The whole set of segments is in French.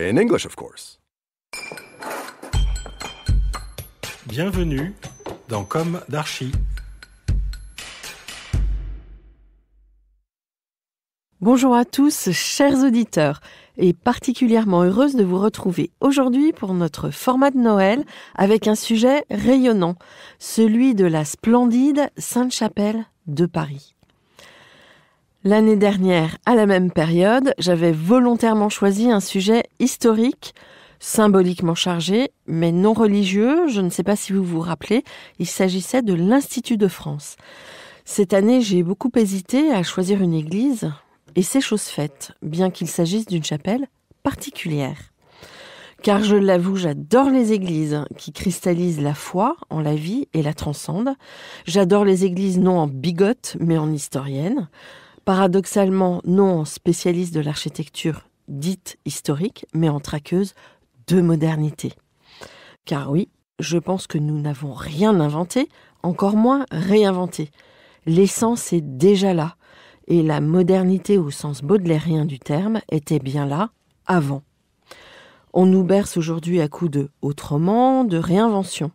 In English, of course. Bienvenue dans Comme Darchi. Bonjour à tous, chers auditeurs, et particulièrement heureuse de vous retrouver aujourd'hui pour notre format de Noël avec un sujet rayonnant, celui de la splendide Sainte-Chapelle de Paris. L'année dernière, à la même période, j'avais volontairement choisi un sujet historique, symboliquement chargé, mais non religieux, je ne sais pas si vous vous rappelez, il s'agissait de l'Institut de France. Cette année, j'ai beaucoup hésité à choisir une église, et c'est chose faite, bien qu'il s'agisse d'une chapelle particulière. Car je l'avoue, j'adore les églises qui cristallisent la foi en la vie et la transcendent. J'adore les églises non en bigote, mais en historienne. Paradoxalement, non en spécialiste de l'architecture dite historique, mais en traqueuse de modernité. Car oui, je pense que nous n'avons rien inventé, encore moins réinventé. L'essence est déjà là, et la modernité au sens baudelairien du terme était bien là avant. On nous berce aujourd'hui à coups de autrement, de réinvention.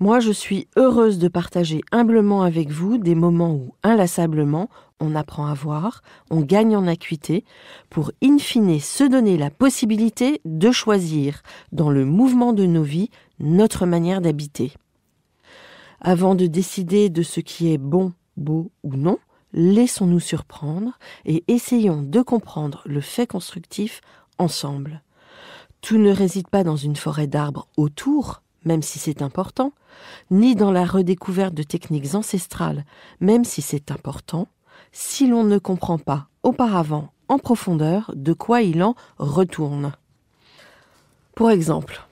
Moi, je suis heureuse de partager humblement avec vous des moments où, inlassablement, on apprend à voir, on gagne en acuité, pour in fine se donner la possibilité de choisir, dans le mouvement de nos vies, notre manière d'habiter. Avant de décider de ce qui est bon, beau ou non, laissons-nous surprendre et essayons de comprendre le fait constructif ensemble. Tout ne réside pas dans une forêt d'arbres autour, même si c'est important, ni dans la redécouverte de techniques ancestrales, même si c'est important si l'on ne comprend pas auparavant en profondeur de quoi il en retourne. Pour exemple,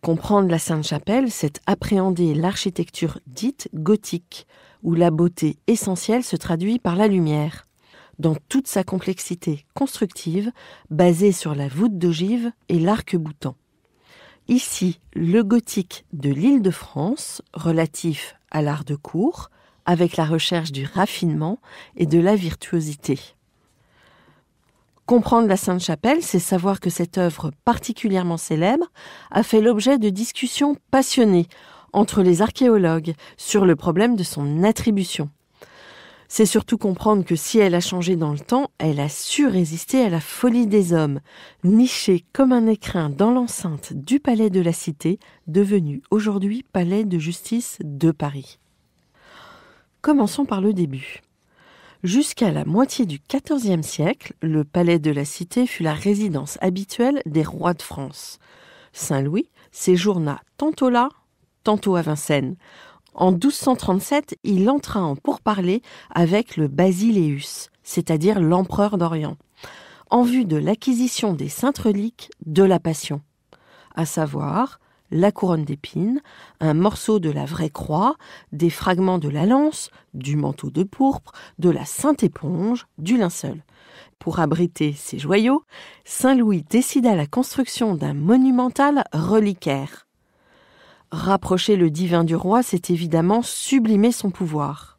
comprendre la Sainte-Chapelle, c'est appréhender l'architecture dite gothique, où la beauté essentielle se traduit par la lumière, dans toute sa complexité constructive, basée sur la voûte d'ogive et l'arc-boutant. Ici, le gothique de l'île de France, relatif à l'art de cour, avec la recherche du raffinement et de la virtuosité. Comprendre la Sainte Chapelle, c'est savoir que cette œuvre particulièrement célèbre a fait l'objet de discussions passionnées entre les archéologues sur le problème de son attribution. C'est surtout comprendre que si elle a changé dans le temps, elle a su résister à la folie des hommes, nichée comme un écrin dans l'enceinte du palais de la Cité, devenu aujourd'hui palais de justice de Paris. Commençons par le début. Jusqu'à la moitié du XIVe siècle, le palais de la Cité fut la résidence habituelle des rois de France. Saint-Louis séjourna tantôt là, tantôt à Vincennes. En 1237, il entra en pourparlers avec le Basileus, c'est-à-dire l'empereur d'Orient, en vue de l'acquisition des saintes reliques de la Passion, à savoir la couronne d'épines, un morceau de la vraie croix, des fragments de la lance, du manteau de pourpre, de la sainte éponge, du linceul. Pour abriter ces joyaux, Saint-Louis décida la construction d'un monumental reliquaire. Rapprocher le divin du roi, c'est évidemment sublimer son pouvoir.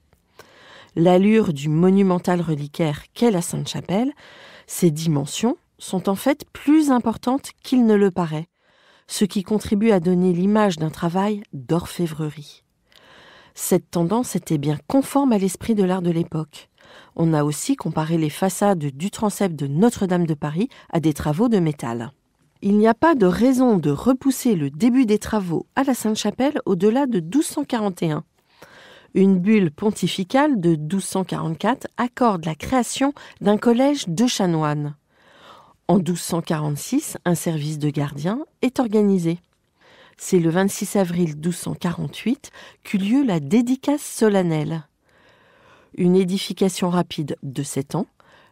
L'allure du monumental reliquaire qu'est la Sainte-Chapelle, ses dimensions sont en fait plus importantes qu'il ne le paraît ce qui contribue à donner l'image d'un travail d'orfèvrerie. Cette tendance était bien conforme à l'esprit de l'art de l'époque. On a aussi comparé les façades du transept de Notre-Dame de Paris à des travaux de métal. Il n'y a pas de raison de repousser le début des travaux à la Sainte-Chapelle au-delà de 1241. Une bulle pontificale de 1244 accorde la création d'un collège de chanoines. En 1246, un service de gardien est organisé. C'est le 26 avril 1248 qu'eut lieu la dédicace solennelle. Une édification rapide de 7 ans,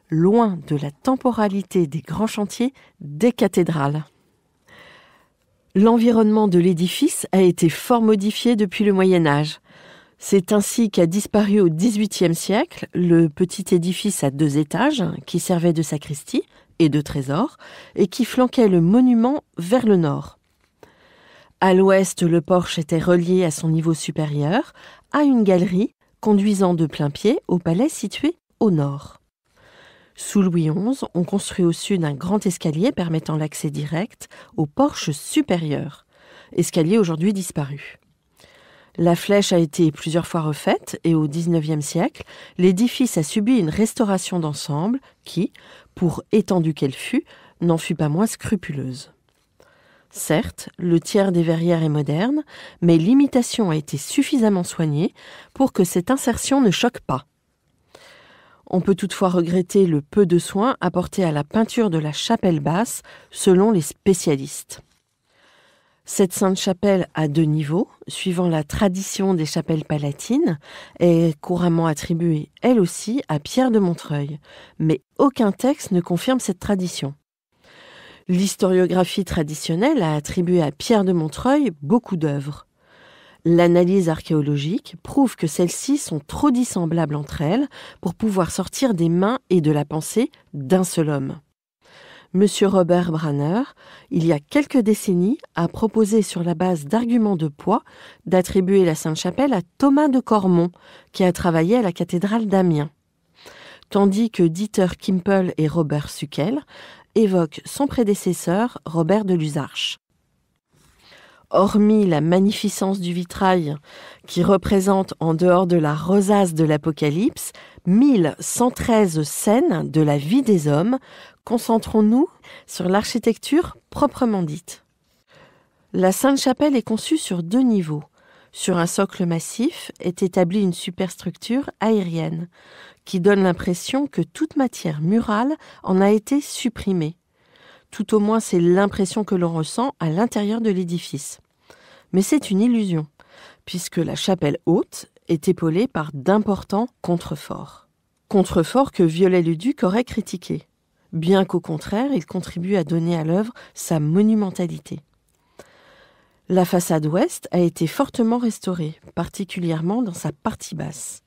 loin de la temporalité des grands chantiers des cathédrales. L'environnement de l'édifice a été fort modifié depuis le Moyen Âge. C'est ainsi qu'a disparu au XVIIIe siècle le petit édifice à deux étages qui servait de sacristie et de trésors, et qui flanquait le monument vers le nord. À l'ouest, le porche était relié à son niveau supérieur, à une galerie conduisant de plein pied au palais situé au nord. Sous Louis XI, on construit au sud un grand escalier permettant l'accès direct au porche supérieur, escalier aujourd'hui disparu. La flèche a été plusieurs fois refaite et au XIXe siècle, l'édifice a subi une restauration d'ensemble qui, pour étendue qu'elle fût, n'en fut pas moins scrupuleuse. Certes, le tiers des verrières est moderne, mais l'imitation a été suffisamment soignée pour que cette insertion ne choque pas. On peut toutefois regretter le peu de soins apportés à la peinture de la chapelle basse selon les spécialistes. Cette sainte chapelle à deux niveaux, suivant la tradition des chapelles palatines, est couramment attribuée elle aussi à Pierre de Montreuil, mais aucun texte ne confirme cette tradition. L'historiographie traditionnelle a attribué à Pierre de Montreuil beaucoup d'œuvres. L'analyse archéologique prouve que celles-ci sont trop dissemblables entre elles pour pouvoir sortir des mains et de la pensée d'un seul homme. Monsieur Robert Branner, il y a quelques décennies, a proposé sur la base d'arguments de poids d'attribuer la Sainte-Chapelle à Thomas de Cormont, qui a travaillé à la cathédrale d'Amiens. Tandis que Dieter Kimpel et Robert Suckel évoquent son prédécesseur Robert de Luzarche hormis la magnificence du vitrail qui représente en dehors de la rosace de l'Apocalypse 1113 scènes de la vie des hommes, concentrons-nous sur l'architecture proprement dite. La Sainte-Chapelle est conçue sur deux niveaux. Sur un socle massif est établie une superstructure aérienne qui donne l'impression que toute matière murale en a été supprimée. Tout au moins, c'est l'impression que l'on ressent à l'intérieur de l'édifice. Mais c'est une illusion, puisque la chapelle haute est épaulée par d'importants contreforts. Contreforts que Viollet-le-Duc aurait critiqués, bien qu'au contraire, ils contribuent à donner à l'œuvre sa monumentalité. La façade ouest a été fortement restaurée, particulièrement dans sa partie basse.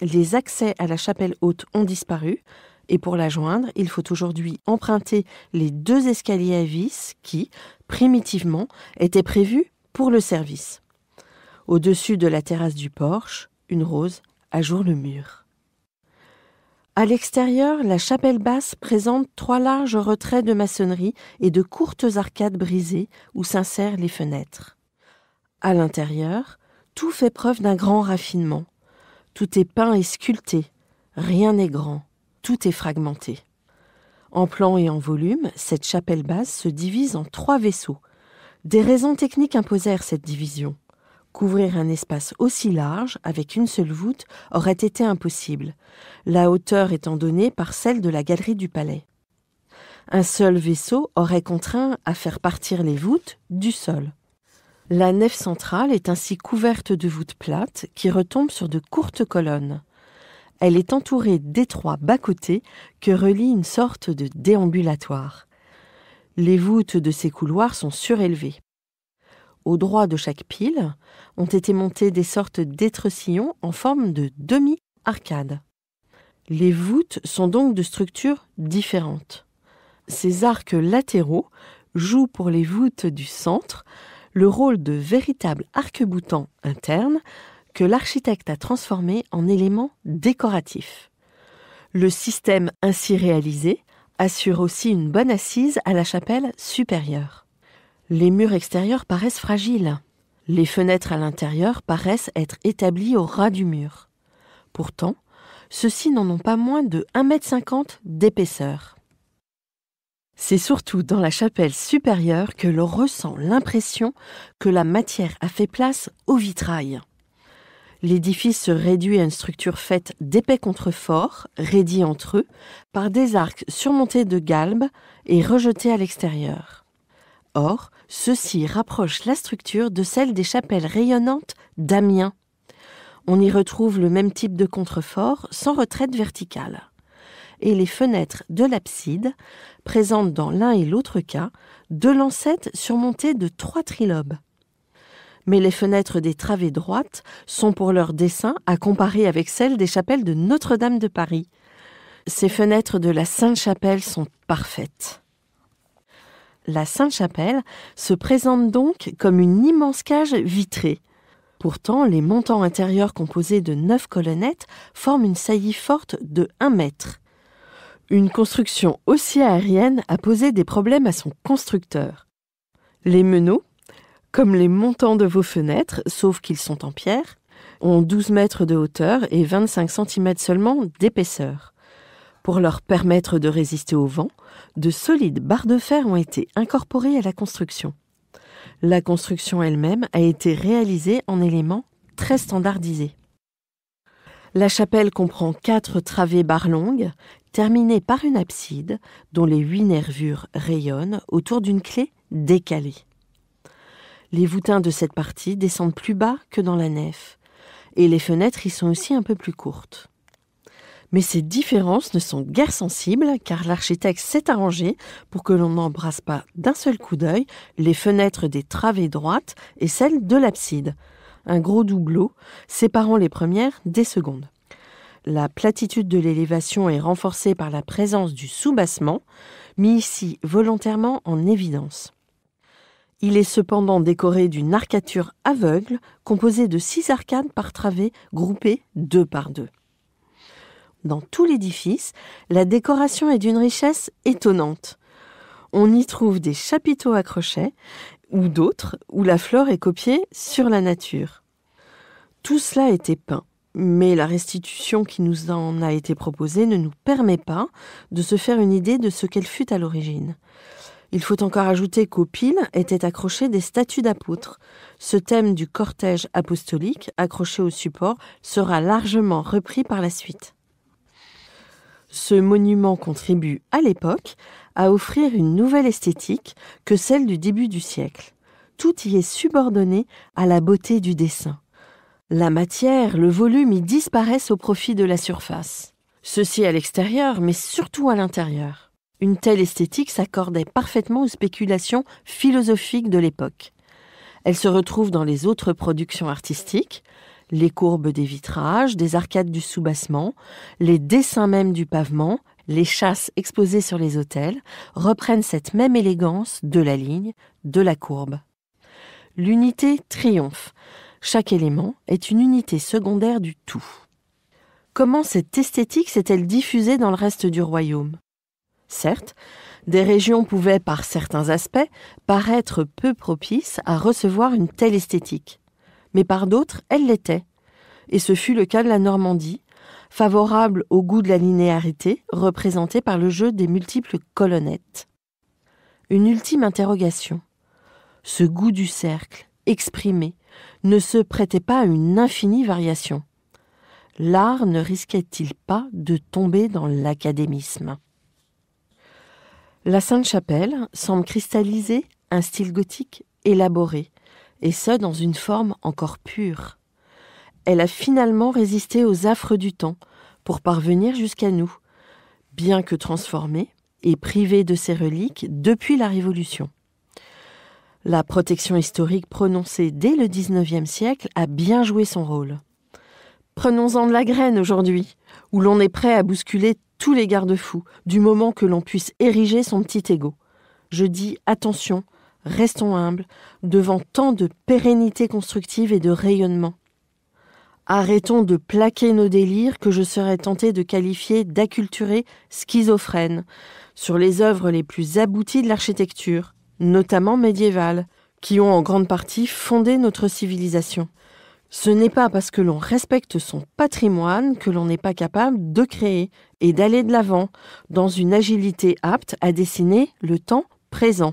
Les accès à la chapelle haute ont disparu, et pour la joindre, il faut aujourd'hui emprunter les deux escaliers à vis qui, primitivement, étaient prévus pour le service. Au-dessus de la terrasse du porche, une rose jour le mur. À l'extérieur, la chapelle basse présente trois larges retraits de maçonnerie et de courtes arcades brisées où s'insèrent les fenêtres. À l'intérieur, tout fait preuve d'un grand raffinement. Tout est peint et sculpté, rien n'est grand tout est fragmenté. En plan et en volume, cette chapelle basse se divise en trois vaisseaux. Des raisons techniques imposèrent cette division. Couvrir un espace aussi large avec une seule voûte aurait été impossible, la hauteur étant donnée par celle de la galerie du palais. Un seul vaisseau aurait contraint à faire partir les voûtes du sol. La nef centrale est ainsi couverte de voûtes plates qui retombent sur de courtes colonnes elle est entourée d'étroits bas-côtés que relie une sorte de déambulatoire. Les voûtes de ces couloirs sont surélevées. Au droit de chaque pile ont été montés des sortes sillons en forme de demi arcades Les voûtes sont donc de structures différentes. Ces arcs latéraux jouent pour les voûtes du centre le rôle de véritables arc boutants internes que l'architecte a transformé en éléments décoratif. Le système ainsi réalisé assure aussi une bonne assise à la chapelle supérieure. Les murs extérieurs paraissent fragiles. Les fenêtres à l'intérieur paraissent être établies au ras du mur. Pourtant, ceux-ci n'en ont pas moins de 1,50 m d'épaisseur. C'est surtout dans la chapelle supérieure que l'on ressent l'impression que la matière a fait place au vitrail. L'édifice se réduit à une structure faite d'épais contreforts, raidis entre eux, par des arcs surmontés de galbes et rejetés à l'extérieur. Or, ceux-ci rapprochent la structure de celle des chapelles rayonnantes d'Amiens. On y retrouve le même type de contrefort sans retraite verticale. Et les fenêtres de l'abside présentent dans l'un et l'autre cas deux lancettes surmontées de trois trilobes mais les fenêtres des travées droites sont pour leur dessin à comparer avec celles des chapelles de Notre-Dame de Paris. Ces fenêtres de la Sainte-Chapelle sont parfaites. La Sainte-Chapelle se présente donc comme une immense cage vitrée. Pourtant, les montants intérieurs composés de neuf colonnettes forment une saillie forte de 1 mètre. Une construction aussi aérienne a posé des problèmes à son constructeur. Les meneaux, comme les montants de vos fenêtres, sauf qu'ils sont en pierre, ont 12 mètres de hauteur et 25 cm seulement d'épaisseur. Pour leur permettre de résister au vent, de solides barres de fer ont été incorporées à la construction. La construction elle-même a été réalisée en éléments très standardisés. La chapelle comprend quatre travées barres longues, terminées par une abside dont les huit nervures rayonnent autour d'une clé décalée. Les voûtins de cette partie descendent plus bas que dans la nef, et les fenêtres y sont aussi un peu plus courtes. Mais ces différences ne sont guère sensibles car l'architecte s'est arrangé pour que l'on n'embrasse pas d'un seul coup d'œil les fenêtres des travées droites et celles de l'abside, un gros doubleau séparant les premières des secondes. La platitude de l'élévation est renforcée par la présence du soubassement, mis ici volontairement en évidence. Il est cependant décoré d'une arcature aveugle composée de six arcades par travée, groupées deux par deux. Dans tout l'édifice, la décoration est d'une richesse étonnante. On y trouve des chapiteaux à crochets ou d'autres où la flore est copiée sur la nature. Tout cela était peint, mais la restitution qui nous en a été proposée ne nous permet pas de se faire une idée de ce qu'elle fut à l'origine. Il faut encore ajouter qu'aux piles étaient accrochées des statues d'apôtres. Ce thème du cortège apostolique, accroché au support, sera largement repris par la suite. Ce monument contribue à l'époque à offrir une nouvelle esthétique que celle du début du siècle. Tout y est subordonné à la beauté du dessin. La matière, le volume y disparaissent au profit de la surface. Ceci à l'extérieur, mais surtout à l'intérieur. Une telle esthétique s'accordait parfaitement aux spéculations philosophiques de l'époque. Elle se retrouve dans les autres productions artistiques, les courbes des vitrages, des arcades du soubassement, les dessins même du pavement, les chasses exposées sur les autels reprennent cette même élégance de la ligne, de la courbe. L'unité triomphe. Chaque élément est une unité secondaire du tout. Comment cette esthétique s'est-elle diffusée dans le reste du royaume Certes, des régions pouvaient, par certains aspects, paraître peu propices à recevoir une telle esthétique, mais par d'autres, elles l'étaient. Et ce fut le cas de la Normandie, favorable au goût de la linéarité représentée par le jeu des multiples colonnettes. Une ultime interrogation. Ce goût du cercle, exprimé, ne se prêtait pas à une infinie variation. L'art ne risquait-il pas de tomber dans l'académisme la Sainte-Chapelle semble cristalliser un style gothique élaboré, et ce dans une forme encore pure. Elle a finalement résisté aux affres du temps pour parvenir jusqu'à nous, bien que transformée et privée de ses reliques depuis la Révolution. La protection historique prononcée dès le XIXe siècle a bien joué son rôle. Prenons-en de la graine aujourd'hui où l'on est prêt à bousculer tous les garde-fous, du moment que l'on puisse ériger son petit ego. Je dis attention, restons humbles, devant tant de pérennité constructive et de rayonnement. Arrêtons de plaquer nos délires que je serais tenté de qualifier d'acculturés schizophrènes sur les œuvres les plus abouties de l'architecture, notamment médiévale, qui ont en grande partie fondé notre civilisation. Ce n'est pas parce que l'on respecte son patrimoine que l'on n'est pas capable de créer et d'aller de l'avant, dans une agilité apte à dessiner le temps présent.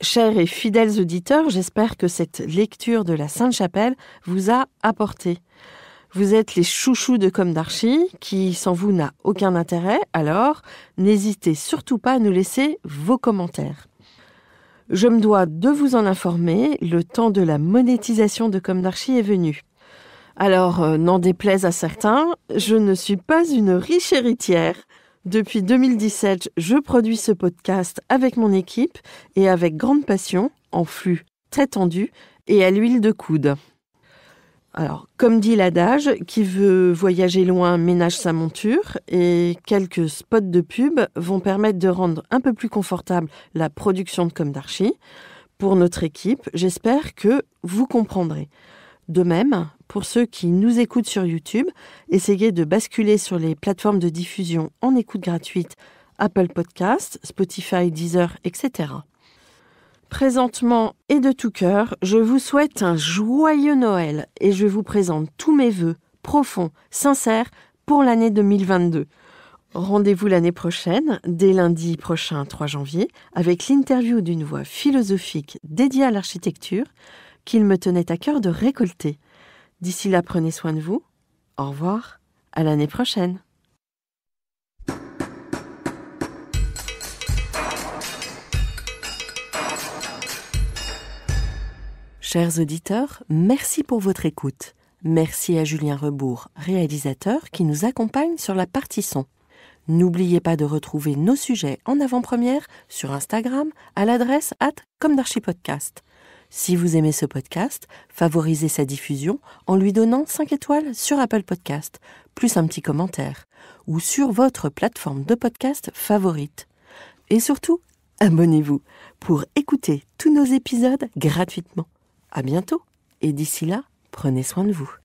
Chers et fidèles auditeurs, j'espère que cette lecture de la Sainte-Chapelle vous a apporté. Vous êtes les chouchous de Comme d'Archie, qui sans vous n'a aucun intérêt, alors n'hésitez surtout pas à nous laisser vos commentaires. Je me dois de vous en informer, le temps de la monétisation de Comdarchi est venu. Alors, euh, n'en déplaise à certains, je ne suis pas une riche héritière. Depuis 2017, je produis ce podcast avec mon équipe et avec grande passion, en flux très tendu et à l'huile de coude. Alors, comme dit l'adage, qui veut voyager loin ménage sa monture et quelques spots de pub vont permettre de rendre un peu plus confortable la production de Comme Pour notre équipe, j'espère que vous comprendrez. De même, pour ceux qui nous écoutent sur YouTube, essayez de basculer sur les plateformes de diffusion en écoute gratuite Apple Podcast, Spotify, Deezer, etc. Présentement et de tout cœur, je vous souhaite un joyeux Noël et je vous présente tous mes vœux profonds, sincères pour l'année 2022. Rendez-vous l'année prochaine, dès lundi prochain 3 janvier, avec l'interview d'une voix philosophique dédiée à l'architecture qu'il me tenait à cœur de récolter. D'ici là, prenez soin de vous. Au revoir. À l'année prochaine. Chers auditeurs, merci pour votre écoute. Merci à Julien Rebourg, réalisateur, qui nous accompagne sur la partie son. N'oubliez pas de retrouver nos sujets en avant-première sur Instagram à l'adresse at comme Si vous aimez ce podcast, favorisez sa diffusion en lui donnant 5 étoiles sur Apple Podcast, plus un petit commentaire, ou sur votre plateforme de podcast favorite. Et surtout, abonnez-vous pour écouter tous nos épisodes gratuitement. À bientôt et d'ici là, prenez soin de vous.